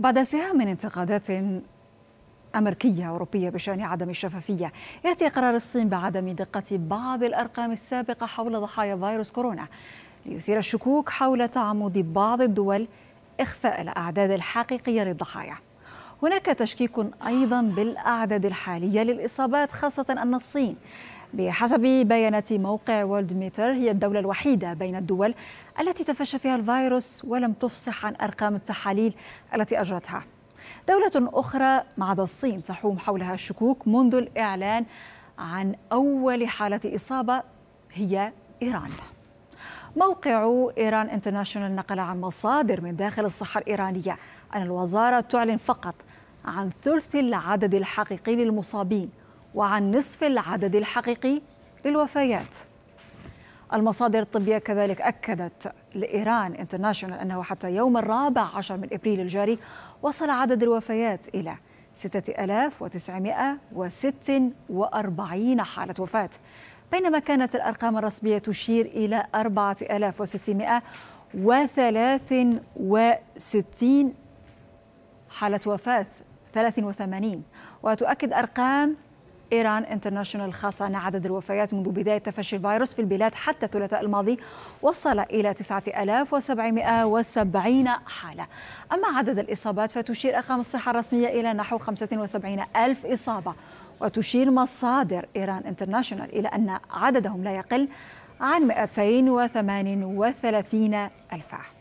بعد سهام من انتقادات أمريكية أوروبية بشأن عدم الشفافية يأتي قرار الصين بعدم دقة بعض الأرقام السابقة حول ضحايا فيروس كورونا ليثير الشكوك حول تعمد بعض الدول إخفاء الأعداد الحقيقية للضحايا هناك تشكيك أيضا بالأعداد الحالية للإصابات خاصة أن الصين بحسب بيانات موقع وولد ميتر هي الدولة الوحيدة بين الدول التي تفشى فيها الفيروس ولم تفصح عن أرقام التحاليل التي أجرتها دولة أخرى ما عدا الصين تحوم حولها الشكوك منذ الإعلان عن أول حالة إصابة هي إيران موقع إيران انترناشونال نقل عن مصادر من داخل الصحة الإيرانية أن الوزارة تعلن فقط عن ثلث العدد الحقيقي للمصابين وعن نصف العدد الحقيقي للوفيات المصادر الطبية كذلك أكدت لإيران انترناشونال أنه حتى يوم الرابع عشر من إبريل الجاري وصل عدد الوفيات إلى 6946 حالة وفاة بينما كانت الأرقام الرسمية تشير إلى 4663 حالة وفاة 83 وتؤكد أرقام إيران انترناشونال الخاصة أن عدد الوفيات منذ بداية تفشي الفيروس في البلاد حتى الثلاثاء الماضي وصل إلى 9770 حالة أما عدد الإصابات فتشير أرقام الصحة الرسمية إلى نحو 75 ألف إصابة وتشير مصادر إيران انترناشونال إلى أن عددهم لا يقل عن 238 ألفاً